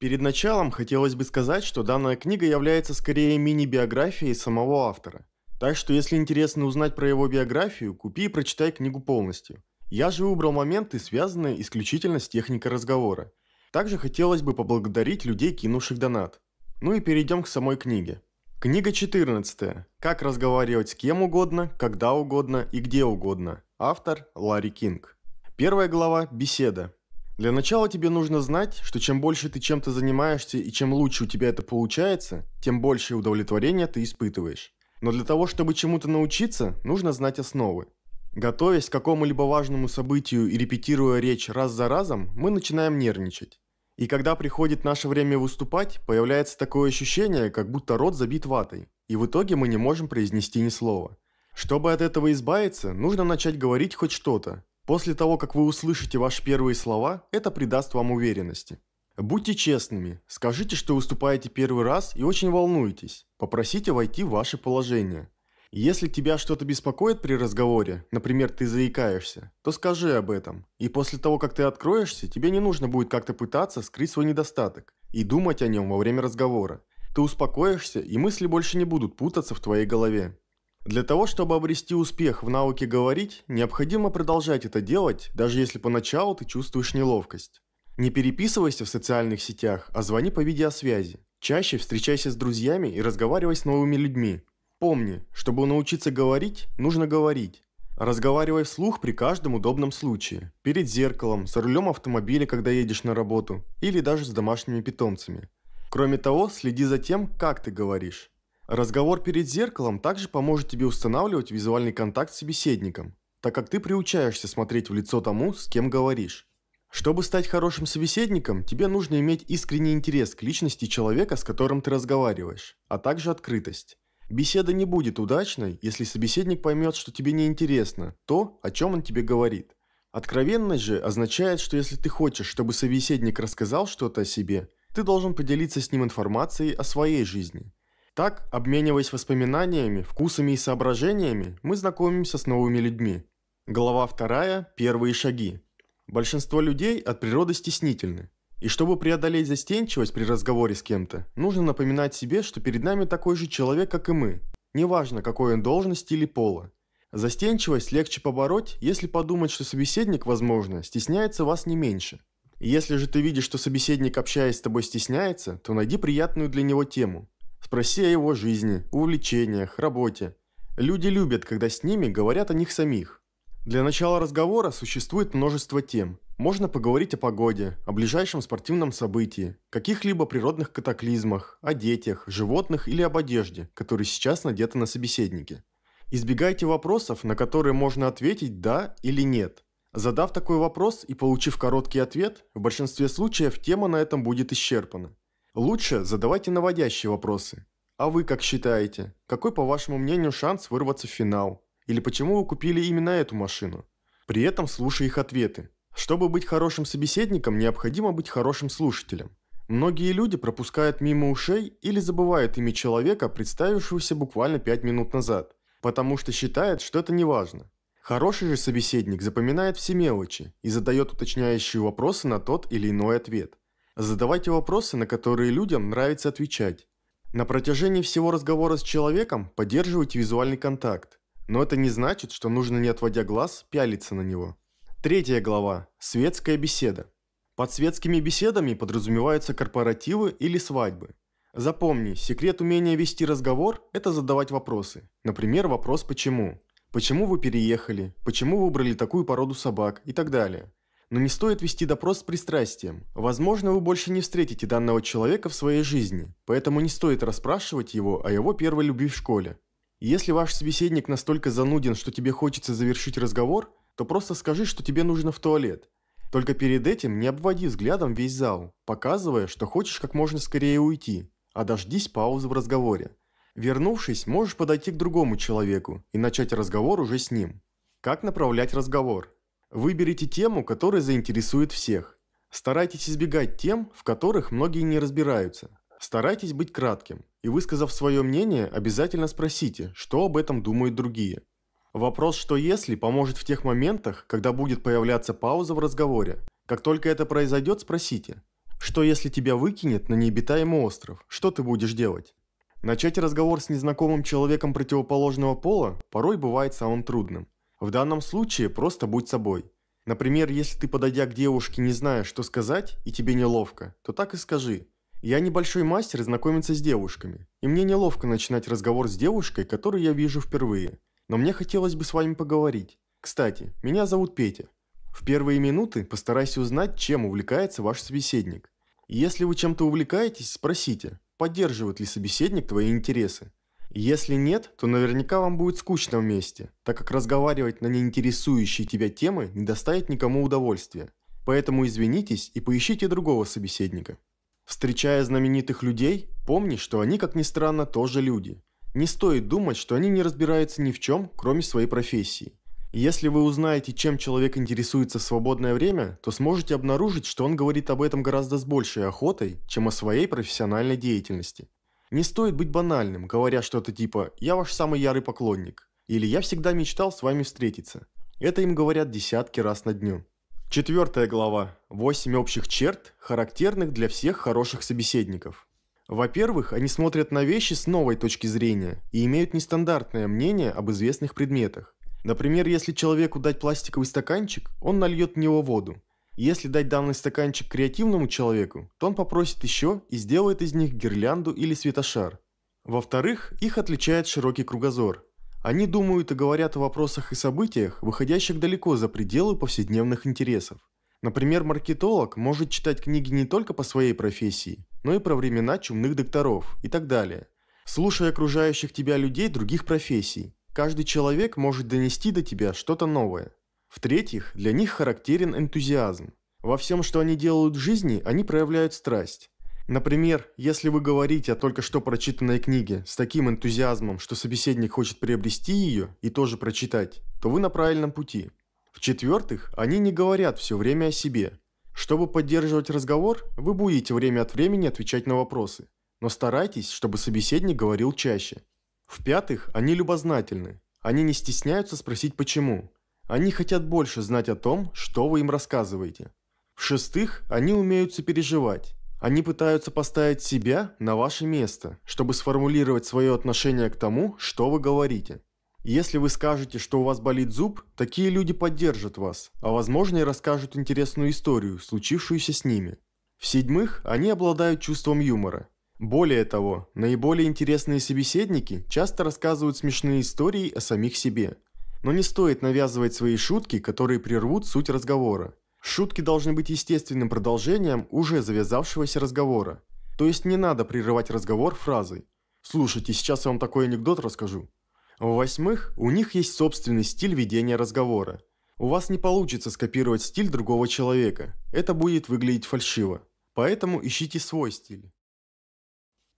Перед началом хотелось бы сказать, что данная книга является скорее мини-биографией самого автора. Так что если интересно узнать про его биографию, купи и прочитай книгу полностью. Я же выбрал моменты, связанные исключительно с техникой разговора. Также хотелось бы поблагодарить людей, кинувших донат. Ну и перейдем к самой книге. Книга 14. Как разговаривать с кем угодно, когда угодно и где угодно. Автор Ларри Кинг. Первая глава «Беседа». Для начала тебе нужно знать, что чем больше ты чем-то занимаешься и чем лучше у тебя это получается, тем больше удовлетворения ты испытываешь. Но для того, чтобы чему-то научиться, нужно знать основы. Готовясь к какому-либо важному событию и репетируя речь раз за разом, мы начинаем нервничать. И когда приходит наше время выступать, появляется такое ощущение, как будто рот забит ватой, и в итоге мы не можем произнести ни слова. Чтобы от этого избавиться, нужно начать говорить хоть что-то, После того, как вы услышите ваши первые слова, это придаст вам уверенности. Будьте честными, скажите, что выступаете первый раз и очень волнуетесь. Попросите войти в ваше положение. Если тебя что-то беспокоит при разговоре, например, ты заикаешься, то скажи об этом. И после того, как ты откроешься, тебе не нужно будет как-то пытаться скрыть свой недостаток и думать о нем во время разговора. Ты успокоишься, и мысли больше не будут путаться в твоей голове. Для того, чтобы обрести успех в науке говорить, необходимо продолжать это делать, даже если поначалу ты чувствуешь неловкость. Не переписывайся в социальных сетях, а звони по видеосвязи. Чаще встречайся с друзьями и разговаривай с новыми людьми. Помни, чтобы научиться говорить, нужно говорить. Разговаривай вслух при каждом удобном случае. Перед зеркалом, за рулем автомобиля, когда едешь на работу, или даже с домашними питомцами. Кроме того, следи за тем, как ты говоришь. Разговор перед зеркалом также поможет тебе устанавливать визуальный контакт с собеседником, так как ты приучаешься смотреть в лицо тому, с кем говоришь. Чтобы стать хорошим собеседником, тебе нужно иметь искренний интерес к личности человека, с которым ты разговариваешь, а также открытость. Беседа не будет удачной, если собеседник поймет, что тебе неинтересно то, о чем он тебе говорит. Откровенность же означает, что если ты хочешь, чтобы собеседник рассказал что-то о себе, ты должен поделиться с ним информацией о своей жизни – так, обмениваясь воспоминаниями, вкусами и соображениями, мы знакомимся с новыми людьми. Глава 2. Первые шаги. Большинство людей от природы стеснительны. И чтобы преодолеть застенчивость при разговоре с кем-то, нужно напоминать себе, что перед нами такой же человек, как и мы. Неважно, какой он должности или пола. Застенчивость легче побороть, если подумать, что собеседник, возможно, стесняется вас не меньше. И если же ты видишь, что собеседник, общаясь с тобой, стесняется, то найди приятную для него тему. Спроси о его жизни, увлечениях, работе. Люди любят, когда с ними говорят о них самих. Для начала разговора существует множество тем. Можно поговорить о погоде, о ближайшем спортивном событии, каких-либо природных катаклизмах, о детях, животных или об одежде, которые сейчас надеты на собеседнике. Избегайте вопросов, на которые можно ответить «да» или «нет». Задав такой вопрос и получив короткий ответ, в большинстве случаев тема на этом будет исчерпана. Лучше задавайте наводящие вопросы. А вы как считаете? Какой, по вашему мнению, шанс вырваться в финал? Или почему вы купили именно эту машину? При этом слушай их ответы. Чтобы быть хорошим собеседником, необходимо быть хорошим слушателем. Многие люди пропускают мимо ушей или забывают имя человека, представившегося буквально 5 минут назад, потому что считают, что это не важно. Хороший же собеседник запоминает все мелочи и задает уточняющие вопросы на тот или иной ответ. Задавайте вопросы, на которые людям нравится отвечать. На протяжении всего разговора с человеком поддерживайте визуальный контакт, но это не значит, что нужно не отводя глаз пялиться на него. Третья глава. Светская беседа. Под светскими беседами подразумеваются корпоративы или свадьбы. Запомни, секрет умения вести разговор – это задавать вопросы. Например, вопрос «почему?», «почему вы переехали?», «почему выбрали такую породу собак?» и так далее но не стоит вести допрос с пристрастием. Возможно, вы больше не встретите данного человека в своей жизни, поэтому не стоит расспрашивать его о его первой любви в школе. Если ваш собеседник настолько зануден, что тебе хочется завершить разговор, то просто скажи, что тебе нужно в туалет. Только перед этим не обводи взглядом весь зал, показывая, что хочешь как можно скорее уйти, а дождись паузы в разговоре. Вернувшись, можешь подойти к другому человеку и начать разговор уже с ним. Как направлять разговор? Выберите тему, которая заинтересует всех. Старайтесь избегать тем, в которых многие не разбираются. Старайтесь быть кратким и высказав свое мнение, обязательно спросите, что об этом думают другие. Вопрос «что если» поможет в тех моментах, когда будет появляться пауза в разговоре. Как только это произойдет, спросите «что если тебя выкинет на необитаемый остров, что ты будешь делать?» Начать разговор с незнакомым человеком противоположного пола порой бывает самым трудным. В данном случае просто будь собой. Например, если ты, подойдя к девушке, не знаешь, что сказать, и тебе неловко, то так и скажи. Я небольшой мастер знакомиться с девушками, и мне неловко начинать разговор с девушкой, которую я вижу впервые. Но мне хотелось бы с вами поговорить. Кстати, меня зовут Петя. В первые минуты постарайся узнать, чем увлекается ваш собеседник. Если вы чем-то увлекаетесь, спросите, поддерживает ли собеседник твои интересы. Если нет, то наверняка вам будет скучно вместе, так как разговаривать на неинтересующие тебя темы не доставит никому удовольствия. Поэтому извинитесь и поищите другого собеседника. Встречая знаменитых людей, помни, что они, как ни странно, тоже люди. Не стоит думать, что они не разбираются ни в чем, кроме своей профессии. Если вы узнаете, чем человек интересуется в свободное время, то сможете обнаружить, что он говорит об этом гораздо с большей охотой, чем о своей профессиональной деятельности. Не стоит быть банальным, говоря что-то типа «я ваш самый ярый поклонник» или «я всегда мечтал с вами встретиться». Это им говорят десятки раз на дню. Четвертая глава. Восемь общих черт, характерных для всех хороших собеседников. Во-первых, они смотрят на вещи с новой точки зрения и имеют нестандартное мнение об известных предметах. Например, если человеку дать пластиковый стаканчик, он нальет в него воду. Если дать данный стаканчик креативному человеку, то он попросит еще и сделает из них гирлянду или светошар. Во-вторых, их отличает широкий кругозор. Они думают и говорят о вопросах и событиях, выходящих далеко за пределы повседневных интересов. Например, маркетолог может читать книги не только по своей профессии, но и про времена чумных докторов и так далее. Слушая окружающих тебя людей других профессий, каждый человек может донести до тебя что-то новое. В-третьих, для них характерен энтузиазм. Во всем, что они делают в жизни, они проявляют страсть. Например, если вы говорите о только что прочитанной книге с таким энтузиазмом, что собеседник хочет приобрести ее и тоже прочитать, то вы на правильном пути. В-четвертых, они не говорят все время о себе. Чтобы поддерживать разговор, вы будете время от времени отвечать на вопросы, но старайтесь, чтобы собеседник говорил чаще. В-пятых, они любознательны. Они не стесняются спросить почему. Они хотят больше знать о том, что вы им рассказываете. В-шестых, они умеют сопереживать. Они пытаются поставить себя на ваше место, чтобы сформулировать свое отношение к тому, что вы говорите. Если вы скажете, что у вас болит зуб, такие люди поддержат вас, а возможно и расскажут интересную историю, случившуюся с ними. В-седьмых, они обладают чувством юмора. Более того, наиболее интересные собеседники часто рассказывают смешные истории о самих себе, но не стоит навязывать свои шутки, которые прервут суть разговора. Шутки должны быть естественным продолжением уже завязавшегося разговора. То есть не надо прерывать разговор фразой «Слушайте, сейчас я вам такой анекдот расскажу». В-восьмых, у них есть собственный стиль ведения разговора. У вас не получится скопировать стиль другого человека, это будет выглядеть фальшиво. Поэтому ищите свой стиль.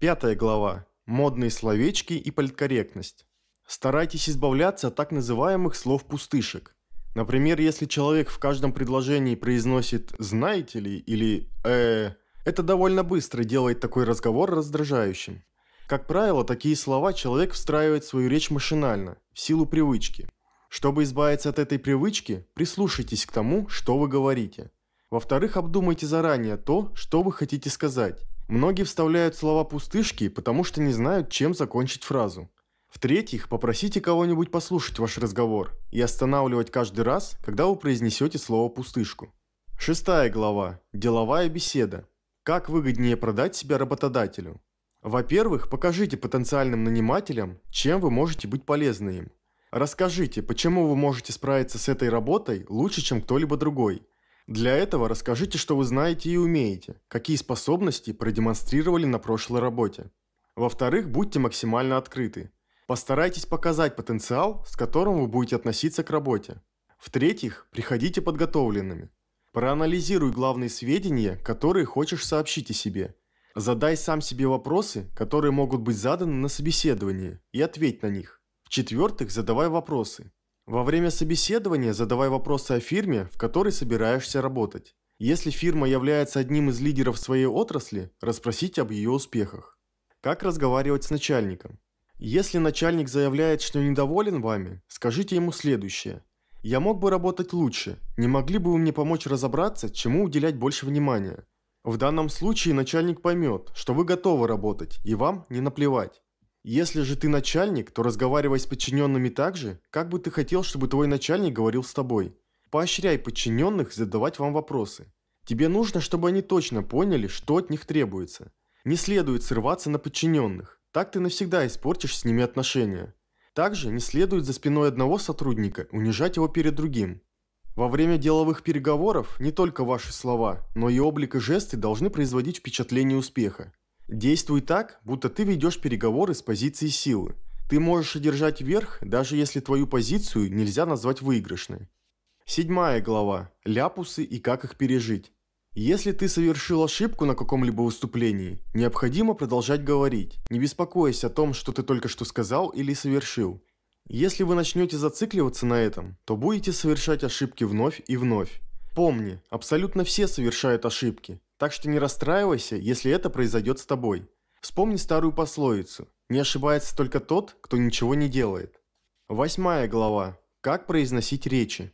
Пятая глава. Модные словечки и политкорректность. Старайтесь избавляться от так называемых слов-пустышек. Например, если человек в каждом предложении произносит «знаете ли» или «э...», это довольно быстро делает такой разговор раздражающим. Как правило, такие слова человек встраивает в свою речь машинально, в силу привычки. Чтобы избавиться от этой привычки, прислушайтесь к тому, что вы говорите. Во-вторых, обдумайте заранее то, что вы хотите сказать. Многие вставляют слова пустышки, потому что не знают, чем закончить фразу. В-третьих, попросите кого-нибудь послушать ваш разговор и останавливать каждый раз, когда вы произнесете слово «пустышку». Шестая глава. Деловая беседа. Как выгоднее продать себя работодателю. Во-первых, покажите потенциальным нанимателям, чем вы можете быть полезны им. Расскажите, почему вы можете справиться с этой работой лучше, чем кто-либо другой. Для этого расскажите, что вы знаете и умеете, какие способности продемонстрировали на прошлой работе. Во-вторых, будьте максимально открыты. Постарайтесь показать потенциал, с которым вы будете относиться к работе. В-третьих, приходите подготовленными. Проанализируй главные сведения, которые хочешь сообщить о себе. Задай сам себе вопросы, которые могут быть заданы на собеседовании, и ответь на них. В-четвертых, задавай вопросы. Во время собеседования задавай вопросы о фирме, в которой собираешься работать. Если фирма является одним из лидеров своей отрасли, расспросите об ее успехах. Как разговаривать с начальником? Если начальник заявляет, что недоволен вами, скажите ему следующее. Я мог бы работать лучше. Не могли бы вы мне помочь разобраться, чему уделять больше внимания? В данном случае начальник поймет, что вы готовы работать и вам не наплевать. Если же ты начальник, то разговаривай с подчиненными так же, как бы ты хотел, чтобы твой начальник говорил с тобой. Поощряй подчиненных задавать вам вопросы. Тебе нужно, чтобы они точно поняли, что от них требуется. Не следует срываться на подчиненных. Так ты навсегда испортишь с ними отношения. Также не следует за спиной одного сотрудника унижать его перед другим. Во время деловых переговоров не только ваши слова, но и облик и жесты должны производить впечатление успеха. Действуй так, будто ты ведешь переговоры с позиции силы. Ты можешь одержать верх, даже если твою позицию нельзя назвать выигрышной. Седьмая глава. Ляпусы и как их пережить. Если ты совершил ошибку на каком-либо выступлении, необходимо продолжать говорить, не беспокоясь о том, что ты только что сказал или совершил. Если вы начнете зацикливаться на этом, то будете совершать ошибки вновь и вновь. Помни, абсолютно все совершают ошибки, так что не расстраивайся, если это произойдет с тобой. Вспомни старую пословицу «Не ошибается только тот, кто ничего не делает». Восьмая глава. Как произносить речи.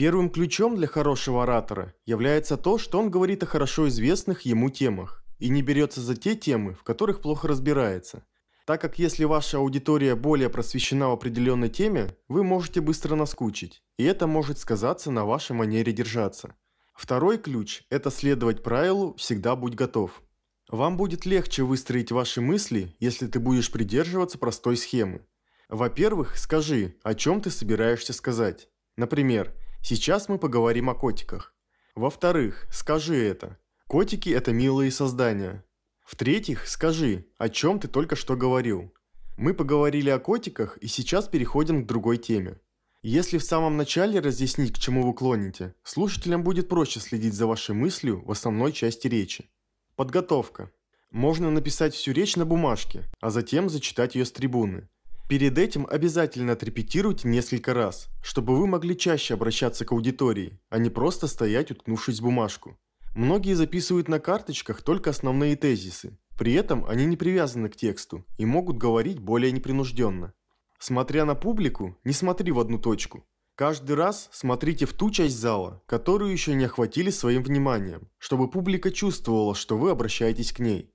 Первым ключом для хорошего оратора является то, что он говорит о хорошо известных ему темах и не берется за те темы, в которых плохо разбирается. Так как если ваша аудитория более просвещена в определенной теме, вы можете быстро наскучить, и это может сказаться на вашей манере держаться. Второй ключ – это следовать правилу «всегда будь готов». Вам будет легче выстроить ваши мысли, если ты будешь придерживаться простой схемы. Во-первых, скажи, о чем ты собираешься сказать. Например, Сейчас мы поговорим о котиках. Во-вторых, скажи это. Котики – это милые создания. В-третьих, скажи, о чем ты только что говорил. Мы поговорили о котиках и сейчас переходим к другой теме. Если в самом начале разъяснить, к чему вы клоните, слушателям будет проще следить за вашей мыслью в основной части речи. Подготовка. Можно написать всю речь на бумажке, а затем зачитать ее с трибуны – Перед этим обязательно отрепетируйте несколько раз, чтобы вы могли чаще обращаться к аудитории, а не просто стоять, уткнувшись в бумажку. Многие записывают на карточках только основные тезисы, при этом они не привязаны к тексту и могут говорить более непринужденно. Смотря на публику, не смотри в одну точку. Каждый раз смотрите в ту часть зала, которую еще не охватили своим вниманием, чтобы публика чувствовала, что вы обращаетесь к ней.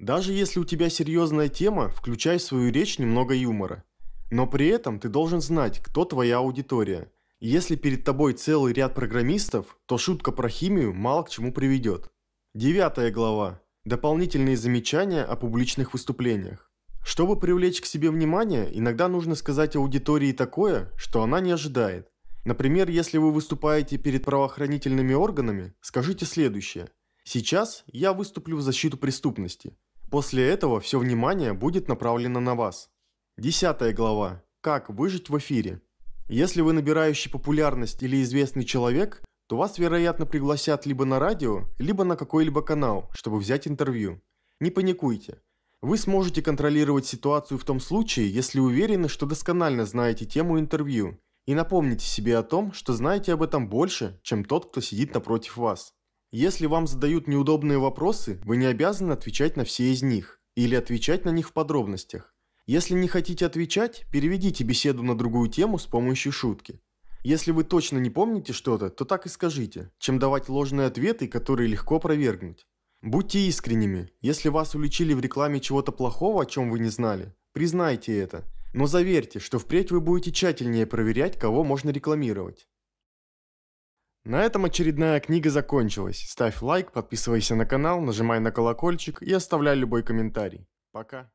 Даже если у тебя серьезная тема, включай в свою речь немного юмора. Но при этом ты должен знать, кто твоя аудитория. Если перед тобой целый ряд программистов, то шутка про химию мало к чему приведет. Девятая глава. Дополнительные замечания о публичных выступлениях. Чтобы привлечь к себе внимание, иногда нужно сказать аудитории такое, что она не ожидает. Например, если вы выступаете перед правоохранительными органами, скажите следующее. Сейчас я выступлю в защиту преступности. После этого все внимание будет направлено на вас. Десятая глава. Как выжить в эфире. Если вы набирающий популярность или известный человек, то вас, вероятно, пригласят либо на радио, либо на какой-либо канал, чтобы взять интервью. Не паникуйте. Вы сможете контролировать ситуацию в том случае, если уверены, что досконально знаете тему интервью, и напомните себе о том, что знаете об этом больше, чем тот, кто сидит напротив вас. Если вам задают неудобные вопросы, вы не обязаны отвечать на все из них или отвечать на них в подробностях. Если не хотите отвечать, переведите беседу на другую тему с помощью шутки. Если вы точно не помните что-то, то так и скажите, чем давать ложные ответы, которые легко опровергнуть. Будьте искренними. Если вас уличили в рекламе чего-то плохого, о чем вы не знали, признайте это. Но заверьте, что впредь вы будете тщательнее проверять, кого можно рекламировать. На этом очередная книга закончилась. Ставь лайк, подписывайся на канал, нажимай на колокольчик и оставляй любой комментарий. Пока.